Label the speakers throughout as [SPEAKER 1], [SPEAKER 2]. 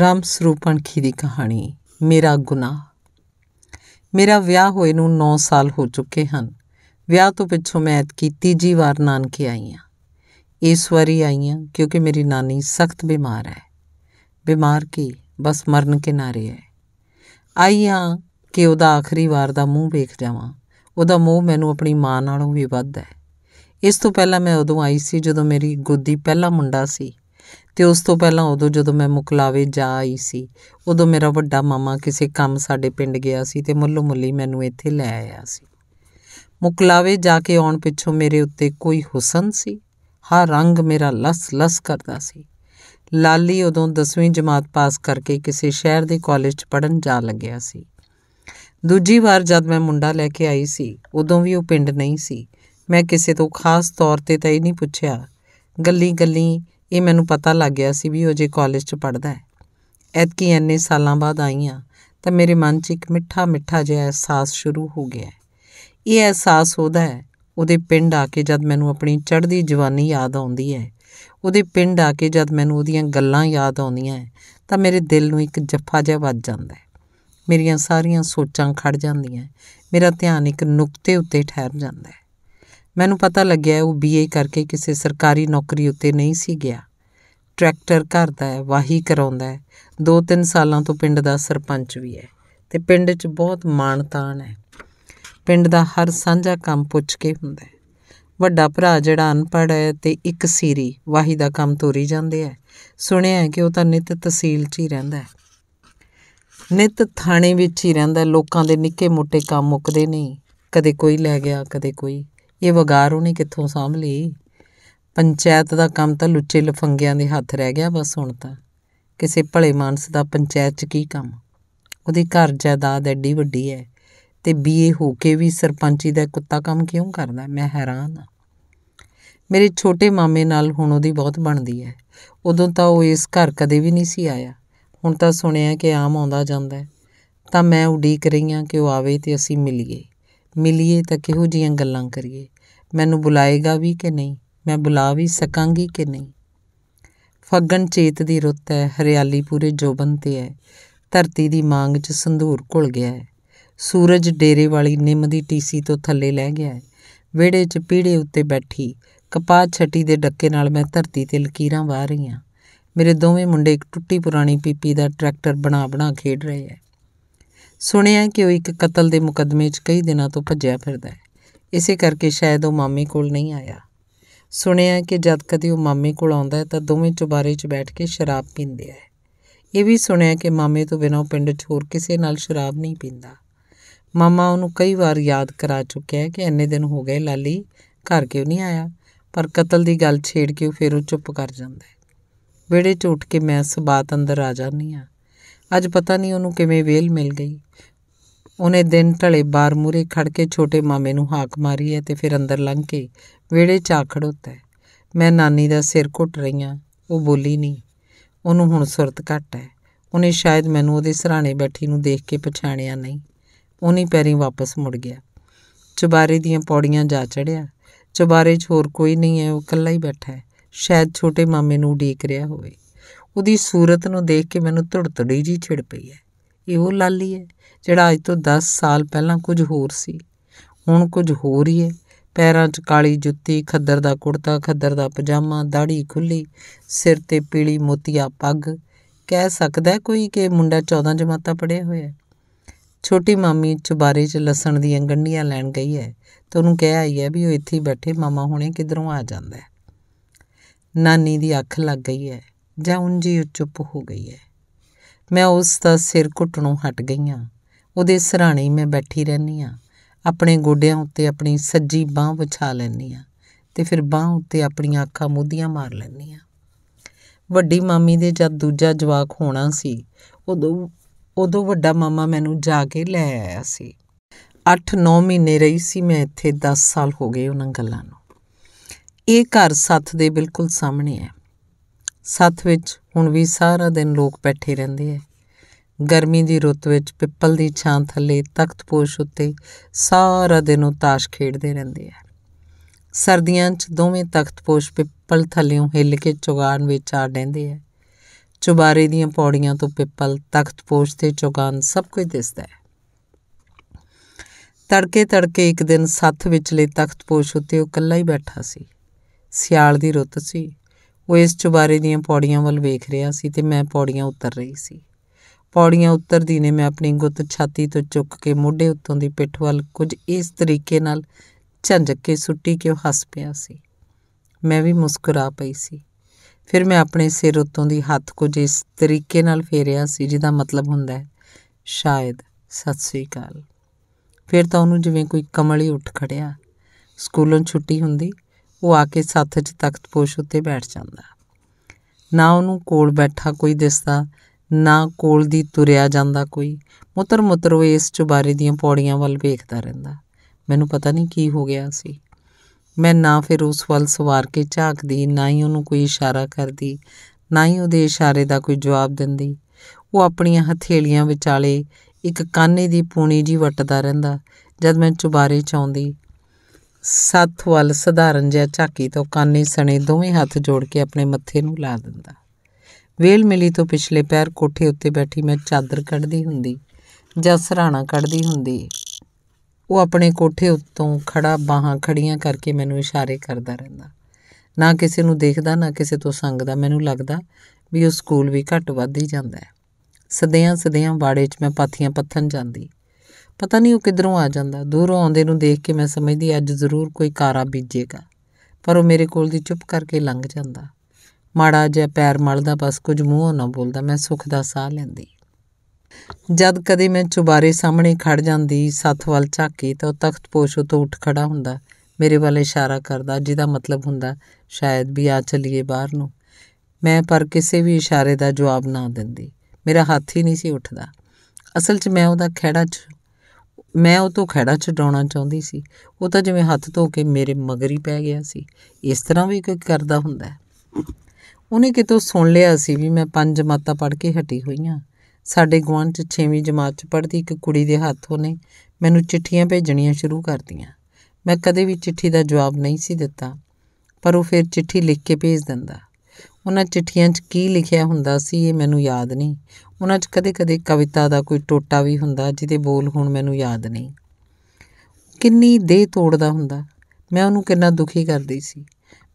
[SPEAKER 1] ਰਾਮ ਸਰੂਪ ਖੀ ਦੀ ਕਹਾਣੀ ਮੇਰਾ ਗੁਨਾਹ ਮੇਰਾ ਵਿਆਹ ਹੋਏ ਨੂੰ 9 ਸਾਲ ਹੋ ਚੁੱਕੇ ਹਨ ਵਿਆਹ ਤੋਂ ਪਿੱਛੋਂ ਮੈਂ ਐਤਕੀ ਤੀਜੀ ਵਾਰ ਨਾਨਕੇ ਆਈ ਇਸ ਵਾਰੀ ਆਈ ਹਾਂ ਕਿਉਂਕਿ ਮੇਰੀ ਨਾਨੀ ਸਖਤ ਬਿਮਾਰ ਹੈ ਬਿਮਾਰ ਕੀ ਬਸ ਮਰਨ ਕਿਨਾਰੇ ਹੈ ਆਈ ਕਿ ਉਹਦਾ ਆਖਰੀ ਵਾਰ ਦਾ ਮੂੰਹ ਵੇਖ ਜਾਵਾਂ ਉਹਦਾ ਮੂੰਹ ਮੈਨੂੰ ਆਪਣੀ ਮਾਂ ਨਾਲੋਂ ਵੀ ਵੱਧ ਹੈ ਇਸ ਤੋਂ ਪਹਿਲਾਂ ਮੈਂ ਉਦੋਂ ਆਈ ਸੀ ਜਦੋਂ ਮੇਰੀ ਗੋਦੀ ਪਹਿਲਾ ਮੁੰਡਾ ਸੀ ਤੇ ਉਸ ਤੋਂ ਪਹਿਲਾਂ ਉਦੋਂ ਜਦੋਂ ਮੈਂ ਮੁਕਲਾਵੇ ਜਾ ਆਈ ਸੀ ਉਦੋਂ ਮੇਰਾ ਵੱਡਾ ਮਾਮਾ ਕਿਸੇ ਕੰਮ ਸਾਡੇ ਪਿੰਡ ਗਿਆ ਸੀ ਤੇ ਮੁੱਲੋ ਮੁੱਲੀ ਮੈਨੂੰ ਇੱਥੇ ਲੈ ਆਇਆ ਸੀ ਮੁਕਲਾਵੇ ਜਾ ਕੇ ਆਉਣ ਪਿੱਛੋਂ ਮੇਰੇ ਉੱਤੇ ਕੋਈ ਹੁਸਨ ਸੀ ਹਰ ਰੰਗ ਮੇਰਾ ਲਸ-ਲਸ ਕਰਦਾ ਸੀ ਲਾਲੀ ਉਦੋਂ 10ਵੀਂ ਜਮਾਤ ਪਾਸ ਕਰਕੇ ਕਿਸੇ ਸ਼ਹਿਰ ਦੇ ਕਾਲਜ 'ਚ ਪੜਨ ਜਾ ਲੱਗਿਆ ਸੀ ਦੂਜੀ ਵਾਰ ਜਦ ਮੈਂ ਮੁੰਡਾ ਲੈ ਕੇ ਆਈ ਸੀ ਉਦੋਂ ਵੀ ਉਹ ਪਿੰਡ ਨਹੀਂ ਸੀ ਮੈਂ ਕਿਸੇ ਤੋਂ ਖਾਸ ਤੌਰ ਤੇ ਤਾਂ ਇਹ ਨਹੀਂ ਪੁੱਛਿਆ ਗੱਲੀ ਗੱਲੀ ਇਹ ਮੈਨੂੰ ਪਤਾ ਲੱਗ ਗਿਆ ਸੀ ਵੀ ਉਹ ਜੇ ਕਾਲਜ 'ਚ ਪੜਦਾ ਹੈ ਐਤਕੀ ਐਨੇ ਸਾਲਾਂ ਬਾਅਦ ਆਈ ਆ ਤਾਂ ਮੇਰੇ ਮਨ 'ਚ ਇੱਕ ਮਿੱਠਾ ਮਿੱਠਾ ਜਿਹਾ ਅਹਿਸਾਸ ਸ਼ੁਰੂ ਹੋ ਗਿਆ ਇਹ ਅਹਿਸਾਸ ਹੁੰਦਾ ਹੈ ਉਹਦੇ ਪਿੰਡ ਆ ਕੇ ਜਦ ਮੈਨੂੰ ਆਪਣੀ ਚੜ੍ਹਦੀ ਜਵਾਨੀ ਯਾਦ ਆਉਂਦੀ ਹੈ ਉਹਦੇ ਪਿੰਡ ਆ ਕੇ ਜਦ ਮੈਨੂੰ ਉਹਦੀਆਂ ਗੱਲਾਂ ਯਾਦ ਆਉਂਦੀਆਂ ਹੈ ਤਾਂ ਮੇਰੇ ਦਿਲ ਨੂੰ ਇੱਕ ਜੱਫਾ ਜਿਹਾ ਵੱਜ ਜਾਂਦਾ ਹੈ ਮੇਰੀਆਂ ਸਾਰੀਆਂ ਸੋਚਾਂ ਖੜ ਜਾਂਦੀਆਂ ਮੇਰਾ ਧਿਆਨ ਇੱਕ ਨੁਕਤੇ ਉੱਤੇ ਠਹਿਰ ਜਾਂਦਾ ਹੈ ਮੈਨੂੰ ਪਤਾ ਲੱਗਿਆ ਉਹ ਬੀਏ ਕਰਕੇ ਕਿਸੇ ਸਰਕਾਰੀ ਨੌਕਰੀ ਉੱਤੇ ਨਹੀਂ ਸੀ ਗਿਆ ਟਰੈਕਟਰ ਕਰਦਾ ਹੈ ਵਾਹੀ ਕਰਾਉਂਦਾ ਹੈ 2-3 ਸਾਲਾਂ ਤੋਂ ਪਿੰਡ ਦਾ ਸਰਪੰਚ ਵੀ ਹੈ ਤੇ ਪਿੰਡ 'ਚ ਬਹੁਤ ਮਾਣ ਹੈ ਪਿੰਡ ਦਾ ਹਰ ਸਾਂਝਾ ਕੰਮ ਪੁੱਛ ਕੇ ਹੁੰਦਾ ਹੈ ਵੱਡਾ ਭਰਾ ਜਿਹੜਾ ਅਨਪੜ੍ਹ ਹੈ ਤੇ ਇੱਕ ਸੀਰੀ ਵਾਹੀ ਦਾ ਕੰਮ ਤੋਰੀ ਜਾਂਦੇ ਹੈ ਸੁਣਿਆ ਹੈ ਕਿ ਉਹ ਤਾਂ ਨਿਤ ਤਹਿਸੀਲ 'ਚ ਹੀ ਰਹਿੰਦਾ ਹੈ ਨਿਤ ਥਾਣੇ ਵਿੱਚ ਹੀ ਰਹਿੰਦਾ ਲੋਕਾਂ ਦੇ ਨਿੱਕੇ-ਮੋਟੇ ਕੰਮ ਮੁੱਕਦੇ ਨਹੀਂ ਕਦੇ ਕੋਈ ਲੈ ਗਿਆ ਕਦੇ ਕੋਈ ਇਹ ਵਗਾਰ ਉਹਨੇ ਕਿੱਥੋਂ ਸਾਂਭ ਲਈ ਪੰਚਾਇਤ ਦਾ ਕੰਮ ਤਾਂ ਲੁੱਚੇ ਲਫੰਗਿਆਂ ਦੇ ਹੱਥ ਰਹਿ ਗਿਆ ਬਸ ਹੁਣ ਤਾਂ ਕਿਸੇ ਭਲੇ ਮਾਨਸ ਦਾ ਪੰਚਾਇਤ 'ਚ ਕੀ ਕੰਮ ਉਹਦੀ ਘਰ ਜਾਇਦਾਦ ਐਡੀ ਵੱਡੀ ਐ ਤੇ ਬੀਏ ਹੋ ਕੇ ਵੀ ਸਰਪੰਚੀ ਦਾ ਕੁੱਤਾ ਕੰਮ ਕਿਉਂ ਕਰਦਾ ਮੈਂ ਹੈਰਾਨ ਆ ਮੇਰੇ ਛੋਟੇ ਮਾਮੇ ਨਾਲ ਹੁਣ ਉਹਦੀ ਬਹੁਤ ਬਣਦੀ ਐ ਉਦੋਂ ਤਾਂ ਉਹ ਇਸ ਘਰ ਕਦੇ ਵੀ ਨਹੀਂ ਸੀ ਆਇਆ ਹੁਣ ਤਾਂ ਸੁਣਿਆ ਕਿ ਆਮ ਆਉਂਦਾ ਜਾਂਦਾ ਤਾਂ ਮੈਂ ਉਡੀਕ ਰਹੀ ਕਿ ਉਹ ਆਵੇ ਤੇ ਅਸੀਂ ਮਿਲੀਏ ਮਿਲੀਏ ਤਾਂ ਕਿਹੋ ਜੀਆਂ ਗੱਲਾਂ ਕਰੀਏ ਮੈਨੂੰ ਬੁਲਾਏਗਾ ਵੀ ਕਿ ਨਹੀਂ ਮੈਂ ਬੁਲਾ ਵੀ ਸਕਾਂਗੀ ਕਿ ਨਹੀਂ ਫੱਗਣ ਚੇਤ ਦੀ ਰੁੱਤ ਹੈ ਹਰਿਆਲੀ ਪੂਰੇ ਜੋਬਨ ਤੇ ਹੈ ਧਰਤੀ ਦੀ ਮੰਗ 'ਚ ਸੰਧੂਰ ਘੁਲ ਗਿਆ ਹੈ ਸੂਰਜ ਡੇਰੇ ਵਾਲੀ ਨਿੰਮ ਦੀ ਟੀਸੀ ਤੋਂ ਥੱਲੇ ਲੈ ਗਿਆ ਹੈ ਵਿਹੜੇ 'ਚ ਪੀੜੇ ਉੱਤੇ ਬੈਠੀ ਕਪਾਹ ਛੱਟੀ ਦੇ ਡੱਕੇ ਨਾਲ ਮੈਂ ਧਰਤੀ ਤੇ ਲਕੀਰਾਂ ਵਾਹ ਰਹੀ ਹਾਂ ਮੇਰੇ ਦੋਵੇਂ ਮੁੰਡੇ ਇੱਕ ਟੁੱਟੀ ਪੁਰਾਣੀ ਪੀਪੀ ਦਾ ਟਰੈਕਟਰ ਬਣਾ ਬਣਾ ਖੇਡ ਰਹੇ ਐ ਸੁਣਿਆ ਕਿ ਉਹ ਇੱਕ ਕਤਲ ਦੇ ਮੁਕੱਦਮੇ 'ਚ ਕਈ ਦਿਨਾਂ ਤੋਂ ਭੱਜਿਆ ਫਿਰਦਾ ਹੈ ਇਸੇ ਕਰਕੇ ਸ਼ਾਇਦ ਉਹ ਮਾਮੇ ਕੋਲ ਨਹੀਂ ਆਇਆ ਸੁਣਿਆ ਕਿ ਜਦ ਕਦੀ ਉਹ ਮਾਮੇ ਕੋਲ ਆਉਂਦਾ ਹੈ ਤਾਂ ਦੋਵੇਂ ਚੁਬਾਰੇ 'ਚ ਬੈਠ ਕੇ ਸ਼ਰਾਬ ਪੀਂਦੇ ਆ ਇਹ ਵੀ ਸੁਣਿਆ ਕਿ ਮਾਮੇ ਤੋਂ ਬਿਨਾਂ ਪਿੰਡ 'ਚ ਹੋਰ ਕਿਸੇ ਨਾਲ ਸ਼ਰਾਬ ਨਹੀਂ ਪੀਂਦਾ ਮਾਮਾ ਉਹਨੂੰ ਕਈ ਵਾਰ ਯਾਦ ਕਰਾ ਚੁੱਕਿਆ ਹੈ ਕਿ ਐਨੇ ਦਿਨ ਹੋ ਗਏ ਲਾਲੀ ਘਰ ਕਿਉਂ ਨਹੀਂ ਆਇਆ ਪਰ ਕਤਲ ਦੀ ਗੱਲ ਛੇੜ ਕੇ ਉਹ ਫਿਰ ਉਹ ਚੁੱਪ ਕਰ ਜਾਂਦਾ ਹੈ ਵਿੜੇ ਝੂਟ ਕੇ ਮੈਂ ਸਬਾਤ ਅੰਦਰ ਆ ਜਾਂਦੀ ਆ ਅੱਜ ਪਤਾ ਨਹੀਂ ਉਹਨੂੰ ਕਿਵੇਂ ਵੇਲ ਮਿਲ ਗਈ ਉਹਨੇ ਦਿਨ ਢਲੇ ਬਾਰ ਮੂਰੇ ਖੜ ਕੇ ਛੋਟੇ ਮਾਮੇ ਨੂੰ ਹਾਕ ਮਾਰੀ ਹੈ ਤੇ ਫਿਰ ਅੰਦਰ ਲੰਘ ਕੇ ਵਿਹੜੇ 'ਚ ਆ ਖੜੋਤਾ ਮੈਂ ਨਾਨੀ ਦਾ ਸਿਰ ਘੁੱਟ ਰਹੀ ਆ ਉਹ ਬੋਲੀ ਨਹੀਂ ਉਹਨੂੰ ਹੁਣ ਸੁਰਤ ਘਟ ਹੈ ਉਹਨੇ ਸ਼ਾਇਦ ਮੈਨੂੰ ਉਹਦੇ ਸਰਾਣੇ ਬੈਠੀ ਨੂੰ ਦੇਖ ਕੇ ਪਛਾਣਿਆ ਨਹੀਂ ਉਹਨੇ ਪੈਰੀ ਵਾਪਸ ਮੁੜ ਗਿਆ ਚੁਬਾਰੇ ਦੀਆਂ ਪੌੜੀਆਂ ਜਾ ਚੜਿਆ ਚੁਬਾਰੇ 'ਚ ਹੋਰ ਕੋਈ ਨਹੀਂ ਹੈ ਉਹ ਇਕੱਲਾ ਹੀ ਬੈਠਾ ਹੈ ਸ਼ਾਇਦ ਛੋਟੇ ਮਾਮੇ ਨੂੰ ਉਡੀਕ ਰਿਹਾ ਹੋਵੇ ਉਹਦੀ ਸੂਰਤ ਨੂੰ ਦੇਖ ਕੇ ਮੈਨੂੰ ਧੜਤੜੀ ਜੀ ਛਿੜ ਪਈ ਹੈ ਇਹ ਉਹ ਲਾਲੀ ਹੈ ਜਿਹੜਾ ਅੱਜ ਤੋਂ 10 ਸਾਲ ਪਹਿਲਾਂ ਕੁਝ ਹੋਰ ਸੀ ਹੁਣ ਕੁਝ ਹੋਰ ਹੀ ਹੈ ਪੈਰਾਂ 'ਚ ਕਾਲੀ ਜੁੱਤੀ ਖੱਦਰ ਦਾ ਕੁੜਤਾ ਖੱਦਰ ਦਾ ਪਜਾਮਾ ਦਾੜੀ ਖੁੱਲੀ ਸਿਰ ਤੇ ਪੀਲੀ ਮੋਤੀਆ ਪੱਗ ਕਹਿ ਸਕਦਾ ਕੋਈ ਕਿ ਮੁੰਡਾ 14 ਜਮਾਤਾਂ ਪੜਿਆ ਹੋਇਆ ਹੈ ਛੋਟੀ ਮਾਮੀ ਚੁਬਾਰੇ 'ਚ ਲਸਣ ਦੀਆਂ ਗੰਢੀਆਂ ਲੈਣ ਗਈ ਹੈ ਤੇ ਉਹਨੂੰ ਕਹਿ ਆਈ ਹੈ ਵੀ ਉਹ ਇੱਥੇ ਬੈਠੇ ਮਾਮਾ ਹੁਣੇ ਕਿਧਰੋਂ ਆ ਜਾਂਦਾ ਹੈ ਨਾਨੀ ਦੀ ਅੱਖ ਲੱਗ ਗਈ ਹੈ ਜਾਂ ਉਂਝ ਹੀ ਚੁੱਪ ਹੋ ਗਈ ਹੈ ਮੈਂ ਉਸ ਦਾ ਸਿਰ ਘੁੱਟਣੋਂ ਹਟ ਗਈ ਹਾਂ ਉਹਦੇ ਸਰਾਣੇ ਮੈਂ ਬੈਠੀ ਰਹਿੰਦੀ ਹਾਂ ਆਪਣੇ ਗੋਡਿਆਂ ਉੱਤੇ ਆਪਣੀ ਸੱਜੀ ਬਾਹ ਵਿਛਾ ਲੈਂਦੀ ਹਾਂ ਤੇ ਫਿਰ ਬਾਹ ਉੱਤੇ ਆਪਣੀਆਂ ਅੱਖਾਂ ਮੋਦੀਆਂ ਮਾਰ ਲੈਂਦੀ ਹਾਂ ਵੱਡੀ ਮਾਮੀ ਦੇ ਜਦ ਦੂਜਾ ਜਵਾਕ ਹੋਣਾ ਸੀ ਉਦੋਂ ਉਦੋਂ ਵੱਡਾ ਮਾਮਾ ਮੈਨੂੰ ਜਾ ਕੇ ਲੈ ਆਇਆ ਸੀ 8-9 ਮਹੀਨੇ ਰਹੀ ਸੀ ਮੈਂ ਇੱਥੇ 10 ਸਾਲ ਹੋ ਗਏ ਉਹਨਾਂ ਗੱਲਾਂ ਨੂੰ ਇਹ ਘਰ ਸੱਤ ਦੇ ਬਿਲਕੁਲ ਸਾਹਮਣੇ ਹੈ ਸੱਤ ਵਿੱਚ ਹੁਣ ਵੀ ਸਾਰਾ ਦਿਨ ਲੋਕ ਬੈਠੇ ਰਹਿੰਦੇ ਐ ਗਰਮੀ ਦੀ ਰੁੱਤ ਵਿੱਚ ਪਿੱਪਲ ਦੀ ਛਾਂ ਥੱਲੇ ਤਖਤ ਪੋਸ਼ ਉੱਤੇ ਸਾਰਾ ਦਿਨ ਉਹ ਤਾਸ਼ ਖੇਡਦੇ ਰਹਿੰਦੇ ਐ ਸਰਦੀਆਂ 'ਚ ਦੋਵੇਂ ਤਖਤ ਪੋਸ਼ ਪਿੱਪਲ ਥੱਲੇੋਂ ਹਿੱਲ ਕੇ ਚੁਗਾਨ ਵਿੱਚ ਆ ਡੈਂਦੇ ਐ ਚੁਬਾਰੇ ਦੀਆਂ ਪੌੜੀਆਂ ਤੋਂ ਪਿੱਪਲ ਤਖਤ ਪੋਸ਼ ਤੇ ਚੁਗਾਨ ਸਭ ਕੁਝ ਦਿਸਦਾ ਹੈ ਤੜਕੇ ਤੜਕੇ ਇੱਕ ਦਿਨ ਸੱਤ ਵਿੱਚਲੇ ਤਖਤ ਪੋਸ਼ ਉੱਤੇ ਉਹ ਇਕੱਲਾ ਹੀ ਬੈਠਾ ਸੀ ਸਿਆਲ ਦੀ ਰੁੱਤ ਸੀ ਉਹ ਇਸ ਚੁਬਾਰੇ ਦੀਆਂ ਪੌੜੀਆਂ ਵੱਲ ਵੇਖ ਰਿਹਾ ਸੀ ਤੇ ਮੈਂ ਪੌੜੀਆਂ ਉਤਰ ਰਹੀ ਸੀ ਪੌੜੀਆਂ ਉਤਰਦੀ ਨੇ ਮੈਂ ਆਪਣੀ ਗੁੱਤ ਛਾਤੀ ਤੋਂ ਚੁੱਕ ਕੇ ਮੋਢੇ ਉੱਤੋਂ ਦੀ ਪਿੱਠ ਵੱਲ ਕੁਝ ਇਸ ਤਰੀਕੇ ਨਾਲ ਝੰਜਕ ਕੇ ਸੁੱਟੀ ਕਿ ਉਹ ਹੱਸ ਪਿਆ ਸੀ ਮੈਂ ਵੀ ਮੁਸਕਰਾ ਪਈ ਸੀ ਫਿਰ ਮੈਂ ਆਪਣੇ ਸਿਰ ਉੱਤੋਂ ਦੀ ਹੱਥ ਕੁਝ ਇਸ ਤਰੀਕੇ ਨਾਲ ਫੇਰਿਆ ਸੀ ਜਿਹਦਾ ਮਤਲਬ ਹੁੰਦਾ ਹੈ ਸ਼ਾਇਦ ਸਤਿ ਸ੍ਰੀ ਅਕਾਲ ਫਿਰ ਤਾਂ ਉਹਨੂੰ ਜਿਵੇਂ ਕੋਈ ਕਮਲ ਹੀ ਉੱਠ ਖੜਿਆ ਸਕੂਲੋਂ ਛੁੱਟੀ ਹੁੰਦੀ ਉਹ ਆ ਕੇ ਸਾਥ 'ਚ ਪੋਸ਼ ਉੱਤੇ ਬੈਠ ਜਾਂਦਾ ਨਾ ਉਹਨੂੰ ਕੋਲ ਬੈਠਾ ਕੋਈ ਦਿਸਦਾ ਨਾ ਕੋਲ ਦੀ ਤੁਰਿਆ ਜਾਂਦਾ ਕੋਈ ਮੁੱਤਰ ਮੁੱਤਰ ਉਹ ਇਸ ਚੁਬਾਰੇ ਦੀਆਂ ਪੌੜੀਆਂ ਵੱਲ ਵੇਖਦਾ ਰਹਿੰਦਾ ਮੈਨੂੰ ਪਤਾ ਨਹੀਂ ਕੀ ਹੋ ਗਿਆ ਸੀ ਮੈਂ ਨਾ ਫਿਰ ਉਸ ਵੱਲ ਸਵਾਰ ਕੇ ਝਾਕਦੀ ਨਾ ਹੀ ਉਹਨੂੰ ਕੋਈ ਇਸ਼ਾਰਾ ਕਰਦੀ ਨਾ ਹੀ ਉਹਦੇ ਇਸ਼ਾਰੇ ਦਾ ਕੋਈ ਜਵਾਬ ਦਿੰਦੀ ਉਹ ਆਪਣੀਆਂ ਹਥੇਲੀਆਂ ਵਿਚਾਲੇ ਇੱਕ ਕਾਨੇ ਦੀ ਪੂਣੀ ਜੀ ਵਟਦਾ ਰਹਿੰਦਾ ਜਦ ਮੈਂ ਚੁਬਾਰੇ ਚ ਆਉਂਦੀ ਸੱਥ ਵੱਲ ਸਧਾਰਨ ਜਿਹਾ ਝਾਕੀ ਤੋਂ ਕਾਨੀ ਸਣੇ ਦੋਵੇਂ ਹੱਥ ਜੋੜ ਕੇ ਆਪਣੇ ਮੱਥੇ ਨੂੰ ਲਾ ਦਿੰਦਾ ਵੇਲ ਮਿਲੀ ਤੋਂ ਪਿਛਲੇ ਪੈਰ ਕੋਠੇ ਉੱਤੇ ਬੈਠੀ ਮੈਂ ਚਾਦਰ ਕੱਢਦੀ ਹੁੰਦੀ ਜਾਂ ਸਰਾਣਾ ਕੱਢਦੀ ਹੁੰਦੀ ਉਹ ਆਪਣੇ ਕੋਠੇ ਉੱਤੋਂ ਖੜਾ ਬਾਹਾਂ ਖੜੀਆਂ ਕਰਕੇ ਮੈਨੂੰ ਇਸ਼ਾਰੇ ਕਰਦਾ ਰਹਿੰਦਾ ਨਾ ਕਿਸੇ ਨੂੰ ਦੇਖਦਾ ਨਾ ਕਿਸੇ ਤੋਂ ਸੰਗਦਾ ਮੈਨੂੰ ਲੱਗਦਾ ਵੀ ਉਹ ਸਕੂਲ ਵੀ ਘੱਟ ਵੱਧ ਹੀ ਜਾਂਦਾ ਸਦਿਆਂ ਸਦਿਆਂ ਬਾੜੇ 'ਚ ਮੈਂ ਪਾਥੀਆਂ ਪੱਥਨ ਜਾਂਦੀ ਪਤਾ ਨਹੀਂ ਉਹ ਕਿੱਧਰੋਂ ਆ ਜਾਂਦਾ ਦੂਰੋਂ ਆਉਂਦੇ ਨੂੰ ਦੇਖ ਕੇ ਮੈਂ ਸਮਝਦੀ ਅੱਜ ਜ਼ਰੂਰ ਕੋਈ ਕਾਰਾ ਬੀਜੇਗਾ ਪਰ ਉਹ ਮੇਰੇ ਕੋਲ ਦੀ ਚੁੱਪ ਕਰਕੇ ਲੰਘ ਜਾਂਦਾ ਮਾੜਾ ਜਿਹਾ ਪੈਰ ਮਲਦਾ ਬਸ ਕੁਝ ਮੂੰਹੋਂ ਨਾ ਬੋਲਦਾ ਮੈਂ ਸੁੱਖ ਦਾ ਸਾਹ ਲੈਂਦੀ ਜਦ ਕਦੇ ਮੈਂ ਚੁਬਾਰੇ ਸਾਹਮਣੇ ਖੜ ਜਾਂਦੀ ਸੱਥ ਵੱਲ ਝਾਕੀ ਤਾਂ ਉਹ ਪੋਸ਼ ਤੋਂ ਉੱਠ ਖੜਾ ਹੁੰਦਾ ਮੇਰੇ ਵੱਲ ਇਸ਼ਾਰਾ ਕਰਦਾ ਜਿਹਦਾ ਮਤਲਬ ਹੁੰਦਾ ਸ਼ਾਇਦ ਵੀ ਆ ਚਲੀਏ ਬਾਹਰ ਨੂੰ ਮੈਂ ਪਰ ਕਿਸੇ ਵੀ ਇਸ਼ਾਰੇ ਦਾ ਜਵਾਬ ਨਾ ਦਿੰਦੀ ਮੇਰਾ ਹੱਥ ਹੀ ਨਹੀਂ ਸੀ ਉੱਠਦਾ ਅਸਲ 'ਚ ਮੈਂ ਉਹਦਾ ਖਿਹੜਾ ਮੈਂ ਉਹ ਤੋਂ ਖੜਾ ਛਡਾਉਣਾ ਚਾਹੁੰਦੀ ਸੀ ਉਹ ਤਾਂ ਜਿਵੇਂ ਹੱਥ ਧੋ ਕੇ ਮੇਰੇ ਮਗਰੀ ਪੈ ਗਿਆ ਸੀ ਇਸ ਤਰ੍ਹਾਂ ਵੀ ਕੋਈ ਕਰਦਾ ਹੁੰਦਾ ਹੈ ਉਹਨੇ ਕਿਤੋਂ ਸੁਣ ਲਿਆ ਸੀ ਵੀ ਮੈਂ ਪੰਜ ਮਾਤਾ ਪੜ ਕੇ ਹਟੀ ਹੋਈਆਂ ਸਾਡੇ ਗਵਾਂਢ 'ਚ ਛੇਵੀਂ ਜਮਾਤ 'ਚ ਪੜਦੀ ਇੱਕ ਕੁੜੀ ਦੇ ਹੱਥੋਂ ਨੇ ਮੈਨੂੰ ਚਿੱਠੀਆਂ ਭੇਜਣੀਆਂ ਸ਼ੁਰੂ ਕਰਤੀਆਂ ਮੈਂ ਕਦੇ ਵੀ ਚਿੱਠੀ ਦਾ ਜਵਾਬ ਨਹੀਂ ਸੀ ਦਿੱਤਾ ਪਰ ਉਹ ਫਿਰ ਚਿੱਠੀ ਲਿਖ ਕੇ ਭੇਜ ਦਿੰਦਾ ਉਹਨਾਂ ਚਿੱਠੀਆਂ 'ਚ ਕੀ ਲਿਖਿਆ ਹੁੰਦਾ ਸੀ ਇਹ ਮੈਨੂੰ ਯਾਦ ਨਹੀਂ ਉਹਨਾਂ 'ਚ ਕਦੇ-ਕਦੇ ਕਵਿਤਾ ਦਾ ਕੋਈ ਟੋਟਾ ਵੀ ਹੁੰਦਾ ਜਿਹਦੇ ਬੋਲ ਹੁਣ ਮੈਨੂੰ ਯਾਦ ਨਹੀਂ ਕਿੰਨੀ ਦੇਹ ਤੋੜਦਾ ਹੁੰਦਾ ਮੈਂ ਉਹਨੂੰ ਕਿੰਨਾ ਦੁਖੀ ਕਰਦੀ ਸੀ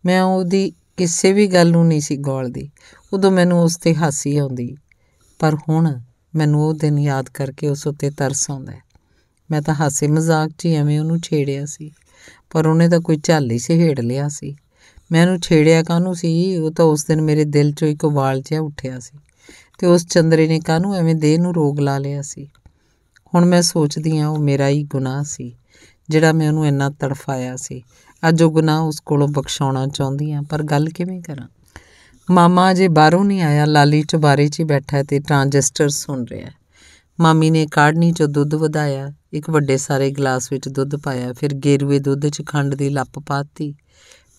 [SPEAKER 1] ਮੈਂ ਉਹਦੀ ਕਿਸੇ ਵੀ ਗੱਲ ਨੂੰ ਨਹੀਂ ਸੀ ਗੋਲਦੀ ਉਦੋਂ ਮੈਨੂੰ ਉਸ ਤੇ ਹਾਸੀ ਆਉਂਦੀ ਪਰ ਹੁਣ ਮੈਨੂੰ ਉਹ ਦਿਨ ਯਾਦ ਕਰਕੇ ਉਸ ਉੱਤੇ ਤਰਸ ਆਉਂਦਾ ਮੈਂ ਤਾਂ ਹਾਸੇ ਮਜ਼ਾਕ 'ਚ ਐਵੇਂ ਉਹਨੂੰ ਛੇੜਿਆ ਸੀ ਪਰ ਉਹਨੇ ਤਾਂ ਕੋਈ ਝਾਲੀ ਸੇ ਹੇੜ ਲਿਆ ਸੀ ਮੈਂ ਉਹਨੂੰ ਛੇੜਿਆ ਕਾਹਨੂੰ ਸੀ ਉਹ ਤਾਂ ਉਸ ਦਿਨ ਮੇਰੇ ਦਿਲ 'ਚੋਂ ਇੱਕ ਵਾਲ ਜਿਹਾ ਉੱਠਿਆ ਸੀ ਤੇ ਉਸ ਚੰਦਰੇ ਨੇ ਕਾਹਨੂੰ ਐਵੇਂ ਦੇਹ ਨੂੰ ਰੋਗ ਲਾ ਲਿਆ ਸੀ ਹੁਣ ਮੈਂ ਸੋਚਦੀ ਆ ਉਹ ਮੇਰਾ ਹੀ ਗੁਨਾਹ ਸੀ ਜਿਹੜਾ ਮੈਂ ਉਹਨੂੰ ਇੰਨਾ ਤੜਫਾਇਆ ਸੀ ਅੱਜ ਉਹ ਗੁਨਾਹ ਉਸ ਕੋਲੋਂ ਬਖਸ਼ਾਉਣਾ ਚਾਹੁੰਦੀ ਆ ਪਰ ਗੱਲ ਕਿਵੇਂ ਕਰਾਂ ਮਾਮਾ ਜੇ ਬਾਹਰੋਂ ਨਹੀਂ ਆਇਆ ਲਾਲੀ ਚ ਬਾਰੇ 'ਚ ਹੀ ਬੈਠਾ ਤੇ ਟ੍ਰਾਂਜਿਸਟਰ ਸੁਣ ਰਿਹਾ ਮਾਮੀ ਨੇ ਕਾੜਨੀ 'ਚੋਂ ਦੁੱਧ ਵਧਾਇਆ ਇੱਕ ਵੱਡੇ ਸਾਰੇ ਗਲਾਸ ਵਿੱਚ ਦੁੱਧ ਪਾਇਆ ਫਿਰ ਗੇਰੂਏ ਦੁੱਧ 'ਚ ਖੰਡ ਦੀ ਲੱਪ ਪਾਤੀ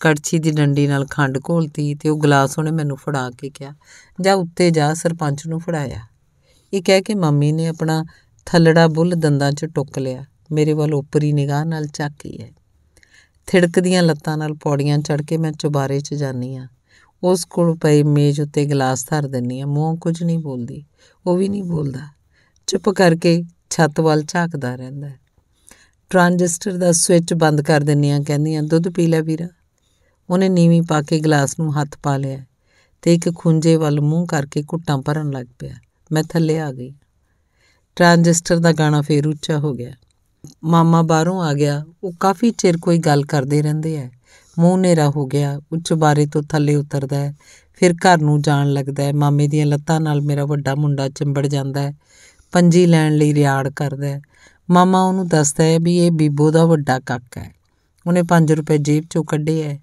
[SPEAKER 1] ਕੜਛੀ ਦੀ ਡੰਡੀ ਨਾਲ ਖੰਡ ਘੋਲਤੀ ਤੇ ਉਹ ਗਲਾਸ ਉਹਨੇ ਮੈਨੂੰ ਫੜਾ ਕੇ ਕਿਹਾ ਜਾ ਉੱਤੇ ਜਾ ਸਰਪੰਚ ਨੂੰ ਫੜਾਇਆ ਇਹ ਕਹਿ ਕੇ ਮੰਮੀ ਨੇ ਆਪਣਾ ਥੱਲੜਾ ਬੁੱਲ ਦੰਦਾਂ 'ਚ ਟੁੱਕ ਲਿਆ ਮੇਰੇ ਵੱਲ ਉਪਰੀ ਨਿਗਾਹ ਨਾਲ ਝਾਕੀ ਐ ਥਿੜਕਦੀਆਂ ਲੱਤਾਂ ਨਾਲ ਪੌੜੀਆਂ ਚੜ ਕੇ ਮੈਂ ਚੁਬਾਰੇ 'ਚ ਜਾਨੀ ਆ ਉਸ ਕੋਲ ਪਈ ਮੇਜ਼ ਉੱਤੇ ਗਲਾਸ ਧਰ ਦਿੰਨੀ ਆ ਮੂੰਹ ਕੁਝ ਨਹੀਂ ਬੋਲਦੀ ਉਹ ਵੀ ਨਹੀਂ ਬੋਲਦਾ ਚੁੱਪ ਕਰਕੇ ਛੱਤ ਵੱਲ ਝਾਕਦਾ ਰਹਿੰਦਾ ਟ੍ਰਾਂਜਿਸਟਰ ਦਾ ਸਵਿਚ ਬੰਦ ਕਰ ਦਿੰਨੀ ਆ ਕਹਿੰਦੀ ਆ ਦੁੱਧ ਪੀ ਲੈ ਵੀਰਾ ਉਹਨੇ ਨੀਵੀਂ ਪਾ ਕੇ ਗਲਾਸ ਨੂੰ ਹੱਥ ਪਾ ਲਿਆ ਤੇ ਇੱਕ ਖੁੰਝੇ ਵੱਲ ਮੂੰਹ ਕਰਕੇ ਘੁੱਟਾਂ ਭਰਨ ਲੱਗ ਪਿਆ ਮੈਂ ਥੱਲੇ ਆ ਗਈ ਟ੍ਰਾਂਜਿਸਟਰ ਦਾ ਗਾਣਾ ਫੇਰ ਉੱਚਾ ਹੋ ਗਿਆ ਮਾਮਾ ਬਾਹਰੋਂ ਆ ਗਿਆ ਉਹ ਕਾਫੀ ਚਿਰ ਕੋਈ ਗੱਲ ਕਰਦੇ ਰਹਿੰਦੇ ਐ ਮੂੰਹ ਨੇਰਾ ਹੋ ਗਿਆ ਉੱਚ ਬਾਰੇ ਤੋਂ ਥੱਲੇ ਉਤਰਦਾ ਹੈ ਫਿਰ ਘਰ ਨੂੰ ਜਾਣ ਲੱਗਦਾ ਹੈ ਮਾਮੇ ਦੀਆਂ ਲੱਤਾਂ ਨਾਲ ਮੇਰਾ ਵੱਡਾ ਮੁੰਡਾ ਚਿੰਬੜ ਜਾਂਦਾ ਹੈ ਪੰਜੀ ਲੈਣ ਲਈ ਰਿਆੜ ਕਰਦਾ ਹੈ ਮਾਮਾ ਉਹਨੂੰ ਦੱਸਦਾ ਹੈ ਵੀ ਇਹ ਬੀਬੋ ਦਾ ਵੱਡਾ ਕੱਕ ਹੈ ਉਹਨੇ 5 ਰੁਪਏ ਜੇਬ ਚੋਂ ਕੱਢੇ ਐ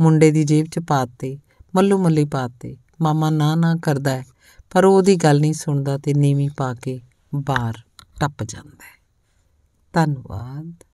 [SPEAKER 1] ਮੁੰਡੇ ਦੀ ਜੇਬ 'ਚ ਪਾਤੇ ਮੱਲੂ ਮੱਲੀ ਪਾਤੇ ਮਾਮਾ ਨਾ ਨਾ ਕਰਦਾ ਪਰ ਉਹ ਉਹਦੀ ਗੱਲ ਨਹੀਂ ਸੁਣਦਾ ਤੇ ਨੀਵੀਂ ਪਾ ਕੇ ਬਾਹਰ ਟੱਪ ਜਾਂਦਾ ਧੰਨਵਾਦ